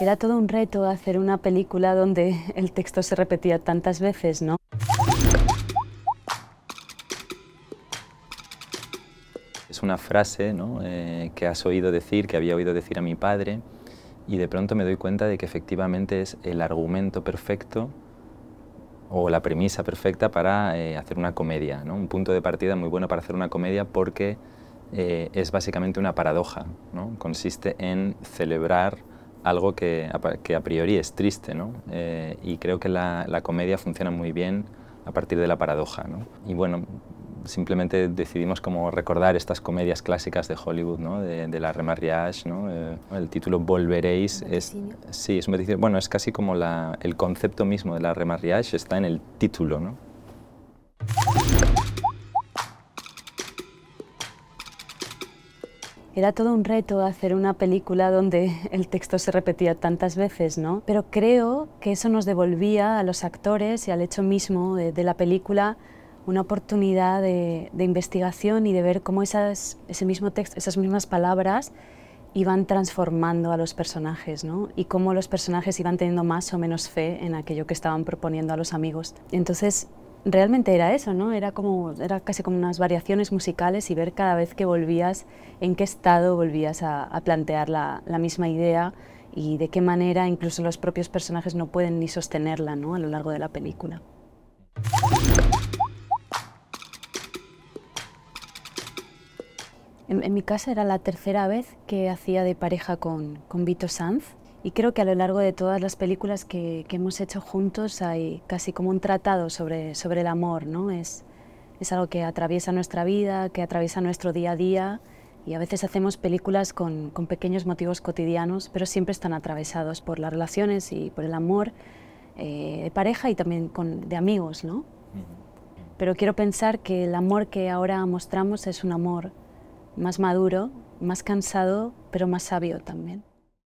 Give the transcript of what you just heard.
Era todo un reto hacer una película donde el texto se repetía tantas veces, ¿no? Es una frase ¿no? Eh, que has oído decir, que había oído decir a mi padre, y de pronto me doy cuenta de que efectivamente es el argumento perfecto o la premisa perfecta para eh, hacer una comedia, ¿no? un punto de partida muy bueno para hacer una comedia porque eh, es básicamente una paradoja, ¿no? consiste en celebrar algo que, a priori es triste, ¿no? Eh, y creo que la, comedia funciona muy bien a partir de la paradoja, ¿no? Y bueno, simplemente decidimos como recordar estas comedias clásicas de Hollywood, ¿no? de, la Remarriage, ¿no? Eh, el título Volveréis es, sí, es un bueno, es casi como la, el concepto mismo de la Remarriage está en el título, ¿no? Era todo un reto hacer una película donde el texto se repetía tantas veces, ¿no? Pero creo que eso nos devolvía a los actores y al hecho mismo de, la película una oportunidad de, investigación y de ver cómo esas, ese mismo texto, esas mismas palabras iban transformando a los personajes, ¿no? Y cómo los personajes iban teniendo más o menos fe en aquello que estaban proponiendo a los amigos. Entonces, realmente era eso, ¿no? Era, como, era casi como unas variaciones musicales y ver cada vez que volvías, en qué estado volvías a, plantear la, misma idea y de qué manera incluso los propios personajes no pueden ni sostenerla ¿no? a lo largo de la película. En, mi casa era la tercera vez que hacía de pareja con, con Vito Sanz y creo que a lo largo de todas las películas que, hemos hecho juntos hay casi como un tratado sobre, el amor, ¿no? Es, algo que atraviesa nuestra vida, que atraviesa nuestro día a día y a veces hacemos películas con, pequeños motivos cotidianos, pero siempre están atravesados por las relaciones y por el amor eh, de pareja y también de amigos, ¿no? Pero quiero pensar que el amor que ahora mostramos es un amor más maduro, más cansado, pero más sabio también.